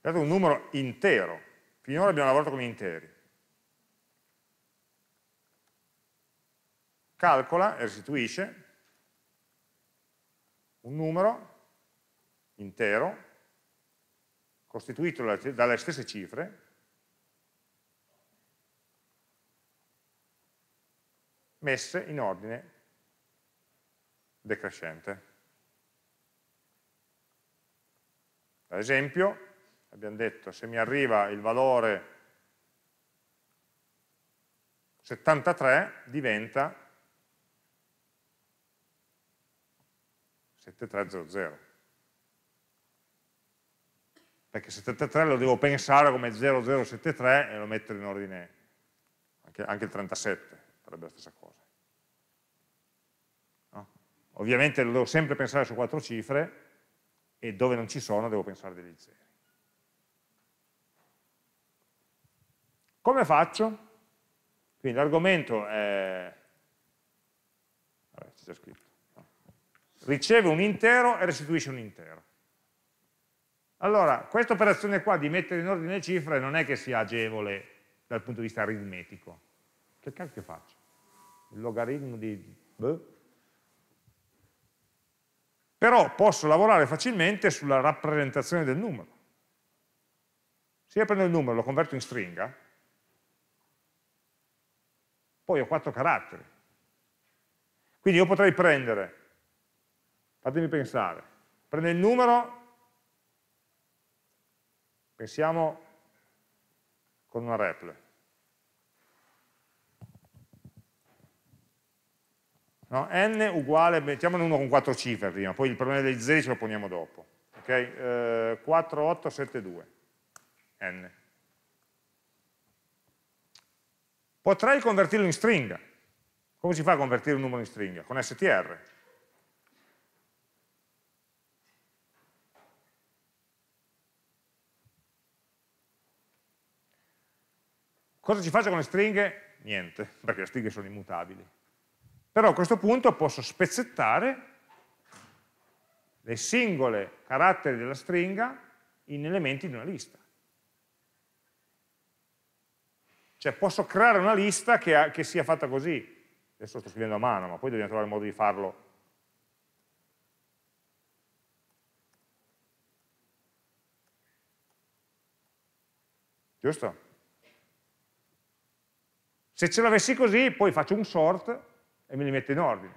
è un numero intero, finora abbiamo lavorato con interi. Calcola e restituisce un numero intero costituito dalle stesse cifre, messe in ordine decrescente. Ad esempio, abbiamo detto, se mi arriva il valore 73 diventa 7300 perché 73 lo devo pensare come 0073 e lo metto in ordine, anche, anche il 37 sarebbe la stessa cosa. No? Ovviamente lo devo sempre pensare su quattro cifre e dove non ci sono devo pensare degli zeri. Come faccio? Quindi l'argomento è... Vabbè, c'è già scritto. Riceve un intero e restituisce un intero. Allora, questa operazione qua di mettere in ordine le cifre non è che sia agevole dal punto di vista aritmetico. Che cacchio faccio? Il logaritmo di... Beh. Però posso lavorare facilmente sulla rappresentazione del numero. Se io prendo il numero e lo converto in stringa, poi ho quattro caratteri. Quindi io potrei prendere, fatemi pensare, prendo il numero Pensiamo con una REPL. No? n uguale, mettiamo uno con 4 cifre prima, poi il problema dei zeri ce lo poniamo dopo. Okay? Eh, 4, 8, 7, 2, n. Potrei convertirlo in stringa. Come si fa a convertire un numero in stringa? Con str. Cosa ci faccio con le stringhe? Niente, perché le stringhe sono immutabili. Però a questo punto posso spezzettare le singole caratteri della stringa in elementi di una lista. Cioè posso creare una lista che, ha, che sia fatta così. Adesso sto scrivendo a mano, ma poi dobbiamo trovare il modo di farlo giusto? Se ce l'avessi così, poi faccio un sort e me li metto in ordine.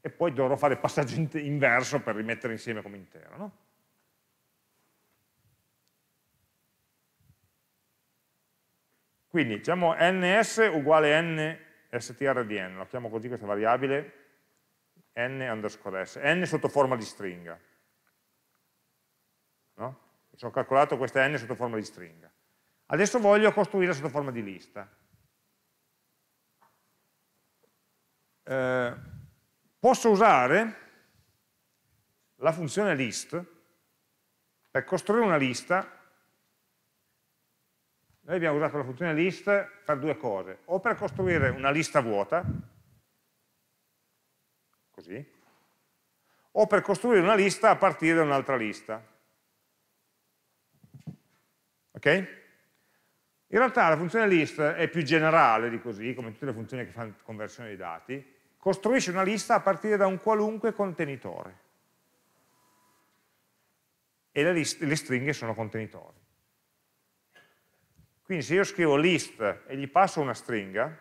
E poi dovrò fare il passaggio inverso per rimettere insieme come intero. No? Quindi diciamo ns uguale n str di n, lo chiamo così questa variabile n underscore s, n sotto forma di stringa. No? Mi sono calcolato questa n sotto forma di stringa. Adesso voglio costruire sotto forma di lista. Eh, posso usare la funzione list per costruire una lista. Noi abbiamo usato la funzione list per due cose, o per costruire una lista vuota, così, o per costruire una lista a partire da un'altra lista. Ok? In realtà la funzione list è più generale di così, come tutte le funzioni che fanno conversione dei dati, costruisce una lista a partire da un qualunque contenitore. E le, list le stringhe sono contenitori. Quindi se io scrivo list e gli passo una stringa,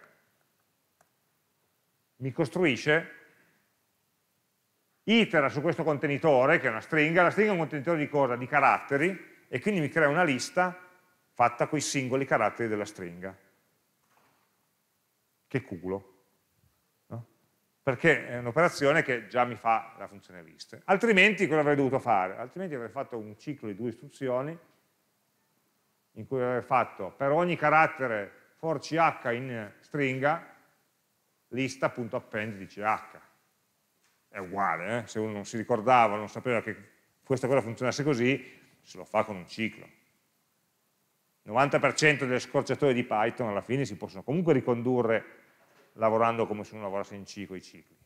mi costruisce, itera su questo contenitore, che è una stringa, la stringa è un contenitore di cosa? Di caratteri, e quindi mi crea una lista fatta con i singoli caratteri della stringa. Che culo. No? Perché è un'operazione che già mi fa la funzione list. Altrimenti cosa avrei dovuto fare? Altrimenti avrei fatto un ciclo di due istruzioni in cui avrei fatto per ogni carattere for ch in stringa lista.append di ch. È uguale, eh? se uno non si ricordava, non sapeva che questa cosa funzionasse così, se lo fa con un ciclo 90% delle scorciatoie di Python alla fine si possono comunque ricondurre lavorando come se uno lavorasse in C con i cicli.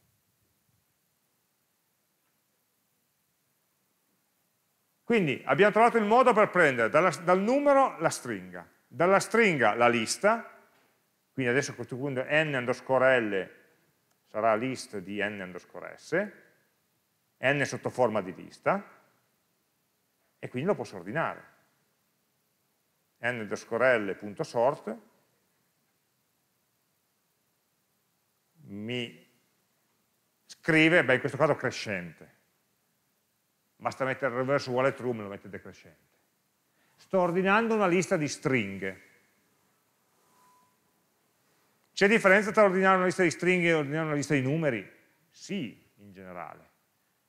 Quindi abbiamo trovato il modo per prendere dalla, dal numero la stringa, dalla stringa la lista, quindi adesso a questo punto n underscore l sarà list di n underscore s, n sotto forma di lista, e quindi lo posso ordinare n-l.sort mi scrive, beh in questo caso crescente, basta mettere il reverse uguale true, me lo mette decrescente. Sto ordinando una lista di stringhe. C'è differenza tra ordinare una lista di stringhe e ordinare una lista di numeri? Sì, in generale.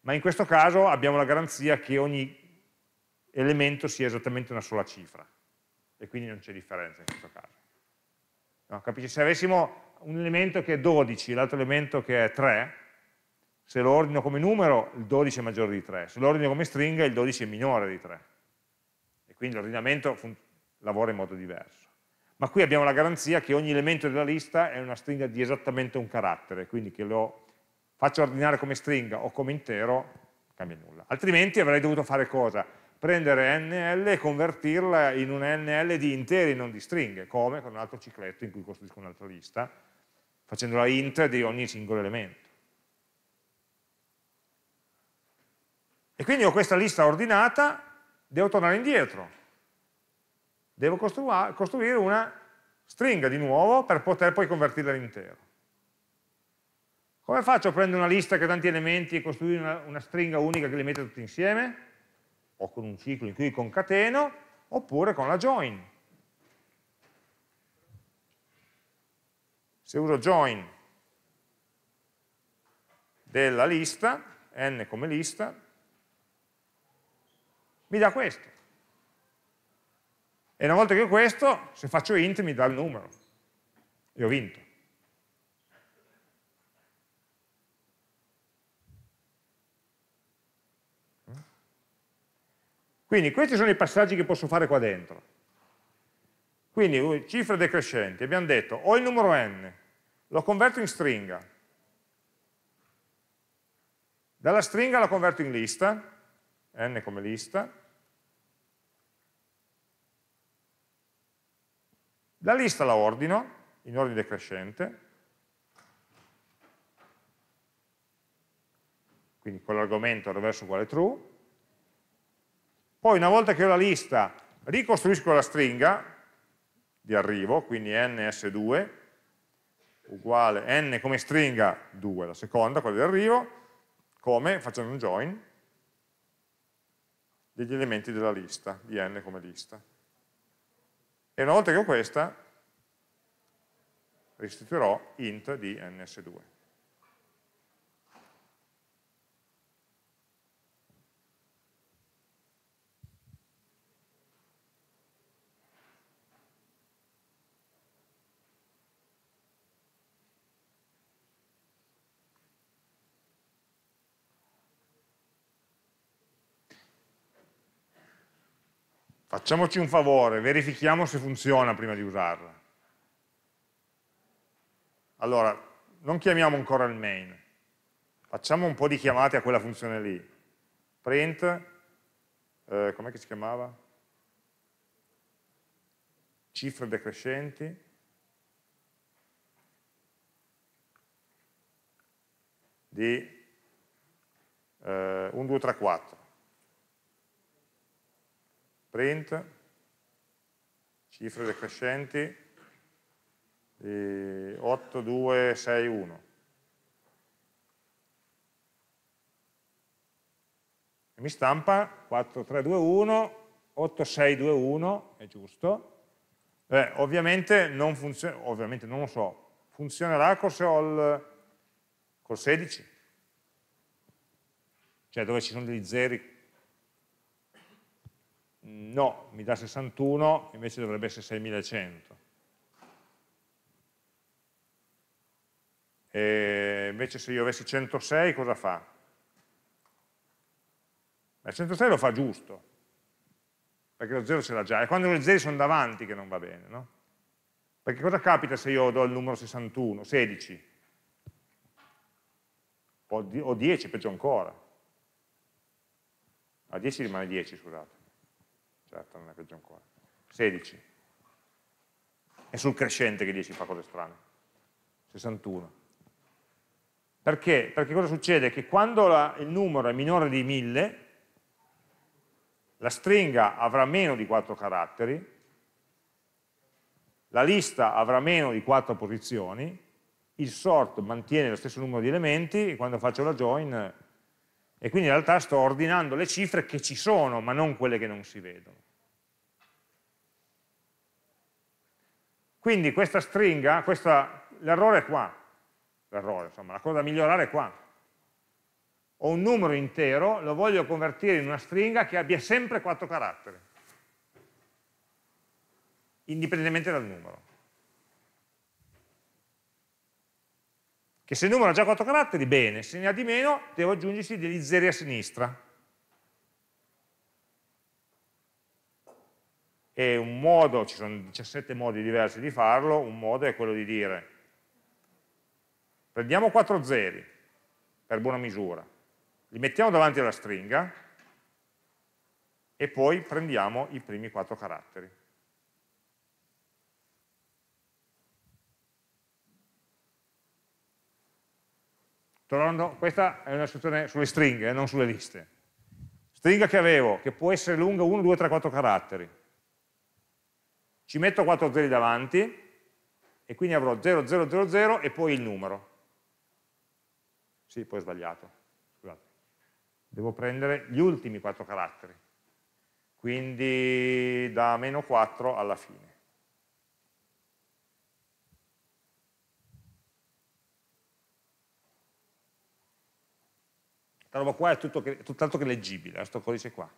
Ma in questo caso abbiamo la garanzia che ogni elemento sia esattamente una sola cifra e quindi non c'è differenza in questo caso. No, capisci? Se avessimo un elemento che è 12 e l'altro elemento che è 3, se lo ordino come numero il 12 è maggiore di 3, se lo ordino come stringa il 12 è minore di 3 e quindi l'ordinamento lavora in modo diverso. Ma qui abbiamo la garanzia che ogni elemento della lista è una stringa di esattamente un carattere, quindi che lo faccio ordinare come stringa o come intero, cambia nulla. Altrimenti avrei dovuto fare cosa? prendere NL e convertirla in un NL di interi, non di stringhe, come con un altro cicletto in cui costruisco un'altra lista, facendo la int di ogni singolo elemento. E quindi ho questa lista ordinata, devo tornare indietro. Devo costruire una stringa di nuovo per poter poi convertirla in intero. Come faccio a prendere una lista che ha tanti elementi e costruire una, una stringa unica che li mette tutti insieme? o con un ciclo in cui concateno, oppure con la join. Se uso join della lista, n come lista, mi dà questo. E una volta che ho questo, se faccio int mi dà il numero. E ho vinto. Quindi questi sono i passaggi che posso fare qua dentro. Quindi uh, cifre decrescenti, abbiamo detto ho il numero n, lo converto in stringa, dalla stringa la converto in lista, n come lista, la lista la ordino in ordine decrescente, quindi con l'argomento reverso uguale true, poi una volta che ho la lista ricostruisco la stringa di arrivo, quindi ns2 uguale n come stringa 2, la seconda, quella di arrivo, come facendo un join degli elementi della lista, di n come lista. E una volta che ho questa, restituirò int di ns2. Facciamoci un favore, verifichiamo se funziona prima di usarla. Allora, non chiamiamo ancora il main, facciamo un po' di chiamate a quella funzione lì. Print, eh, com'è che si chiamava? Cifre decrescenti. di eh, 1, 2, 3, 4 print, cifre decrescenti, 8, 2, 6, 1. E mi stampa 4, 3, 2, 1, 8, 6, 2, 1, è giusto. Beh, ovviamente non funziona, ovviamente non lo so, funzionerà col, col 16, cioè dove ci sono degli zeri No, mi dà 61, invece dovrebbe essere 6100. E invece se io avessi 106 cosa fa? Ma il 106 lo fa giusto, perché lo 0 ce l'ha già, è quando le 0 sono davanti che non va bene, no? Perché cosa capita se io do il numero 61, 16? o 10, peggio ancora. A 10 rimane 10, scusate certo, non è peggio ancora. 16. È sul crescente che 10 fa cose strane. 61. Perché? Perché cosa succede? Che quando la, il numero è minore di 1000, la stringa avrà meno di 4 caratteri, la lista avrà meno di 4 posizioni, il sort mantiene lo stesso numero di elementi e quando faccio la join e quindi in realtà sto ordinando le cifre che ci sono, ma non quelle che non si vedono. Quindi questa stringa, l'errore è qua, l'errore, insomma, la cosa da migliorare è qua. Ho un numero intero, lo voglio convertire in una stringa che abbia sempre quattro caratteri, indipendentemente dal numero. che se il numero ha già 4 caratteri, bene, se ne ha di meno devo aggiungerci degli zeri a sinistra. E un modo, ci sono 17 modi diversi di farlo, un modo è quello di dire prendiamo 4 zeri per buona misura, li mettiamo davanti alla stringa e poi prendiamo i primi 4 caratteri. Tornando, questa è una situazione sulle stringhe, non sulle liste. Stringa che avevo, che può essere lunga 1, 2, 3, 4 caratteri. Ci metto 4 zeri davanti e quindi avrò 0, 0, 0, 0 e poi il numero. Sì, poi ho sbagliato. Scusate. Devo prendere gli ultimi 4 caratteri. Quindi da meno 4 alla fine. Questa roba qua è tutt'altro che leggibile, questo eh, codice qua.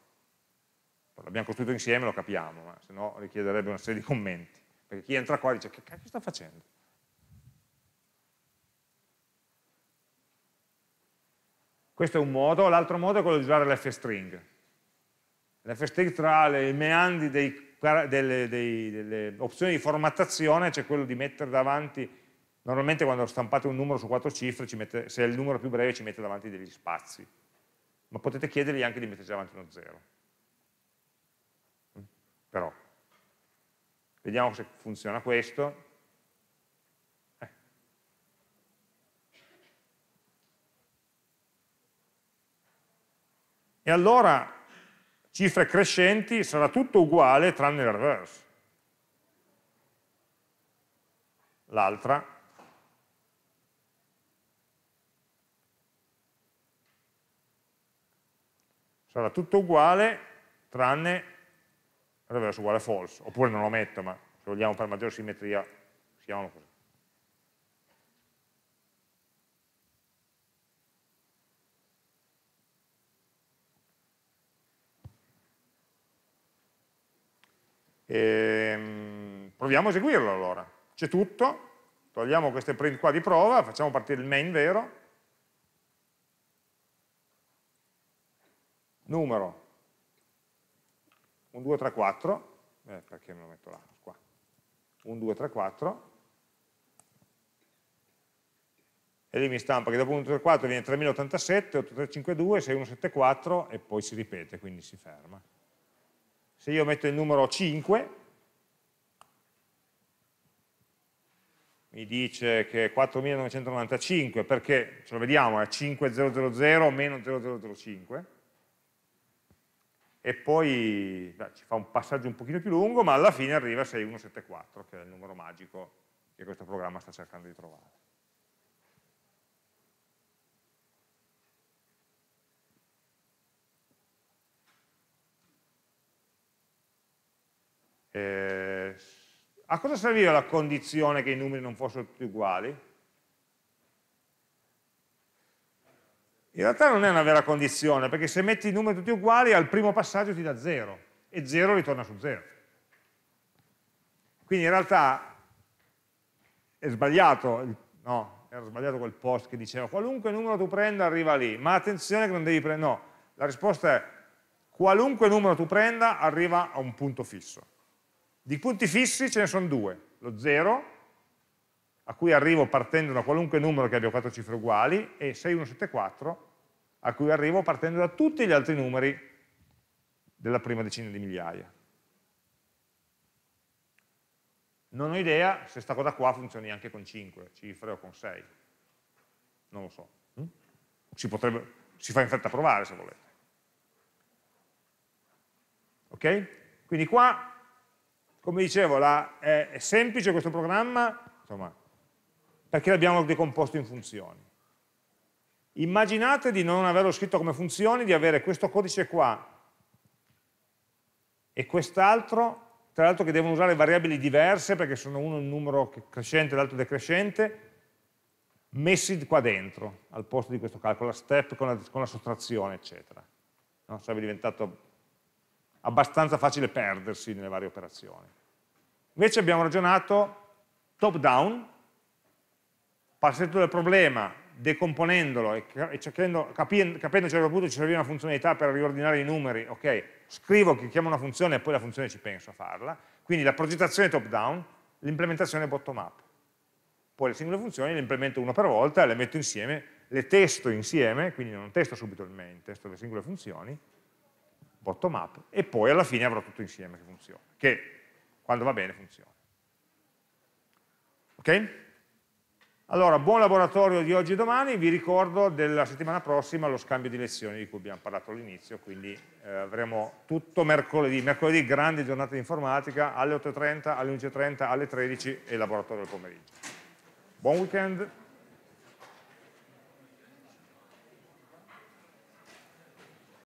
L'abbiamo costruito insieme, lo capiamo, ma se no richiederebbe una serie di commenti. Perché chi entra qua dice, che cacchio sta facendo? Questo è un modo, l'altro modo è quello di usare l'fstring. L'fstring tra le meandri dei, delle, dei, delle opzioni di formattazione c'è cioè quello di mettere davanti Normalmente quando stampate un numero su quattro cifre, mette, se è il numero più breve ci mette davanti degli spazi, ma potete chiedergli anche di metterci davanti uno zero. Mm? Però, vediamo se funziona questo. Eh. E allora cifre crescenti sarà tutto uguale tranne il reverse. L'altra sarà tutto uguale tranne reverse uguale false, oppure non lo metto, ma se vogliamo per maggiore simmetria siamo così. E ehm, proviamo a eseguirlo allora. C'è tutto, togliamo queste print qua di prova, facciamo partire il main vero, numero 1, 2, 3, 4, eh, perché me lo metto là, qua, 1, 2, 3, 4, e lì mi stampa che dopo 1, 2, 3, 4 viene 3087, 8, 3, 5, 2, 6, 1, 7, 4 e poi si ripete, quindi si ferma. Se io metto il numero 5, mi dice che è 4995, perché ce lo vediamo, è 5000 meno 0005, e poi beh, ci fa un passaggio un pochino più lungo, ma alla fine arriva a 6174, che è il numero magico che questo programma sta cercando di trovare. Eh, a cosa serviva la condizione che i numeri non fossero tutti uguali? In realtà non è una vera condizione, perché se metti i numeri tutti uguali, al primo passaggio ti dà 0, e 0 ritorna su 0. Quindi in realtà è sbagliato, no, era sbagliato quel post che diceva qualunque numero tu prenda arriva lì, ma attenzione che non devi prendere, no, la risposta è qualunque numero tu prenda arriva a un punto fisso. Di punti fissi ce ne sono due, lo 0 a cui arrivo partendo da qualunque numero che abbia 4 cifre uguali e 6174 a cui arrivo partendo da tutti gli altri numeri della prima decina di migliaia. Non ho idea se sta cosa qua funzioni anche con 5 cifre o con 6. Non lo so. Mm? Si, potrebbe, si fa in fretta a provare se volete. Ok? Quindi qua, come dicevo, la, è, è semplice questo programma, insomma, perché l'abbiamo decomposto in funzioni. Immaginate di non averlo scritto come funzioni, di avere questo codice qua e quest'altro, tra l'altro che devono usare variabili diverse perché sono uno un numero crescente e l'altro decrescente, messi qua dentro, al posto di questo calcolo, la step con la, con la sottrazione, eccetera. No? Sarebbe diventato abbastanza facile perdersi nelle varie operazioni. Invece abbiamo ragionato top down, partendo dal problema, decomponendolo e, cercando, capendo, capendo a un certo punto ci serviva una funzionalità per riordinare i numeri, ok, scrivo che chiamo una funzione e poi la funzione ci penso a farla, quindi la progettazione top down, l'implementazione bottom up. Poi le singole funzioni le implemento una per volta, le metto insieme, le testo insieme, quindi non testo subito il main, testo le singole funzioni, bottom up, e poi alla fine avrò tutto insieme che funziona, che quando va bene funziona. Ok? Allora, buon laboratorio di oggi e domani, vi ricordo della settimana prossima lo scambio di lezioni di cui abbiamo parlato all'inizio, quindi eh, avremo tutto mercoledì, mercoledì grande giornata di informatica, alle 8.30, alle 11.30, alle 13 e laboratorio del pomeriggio. Buon weekend!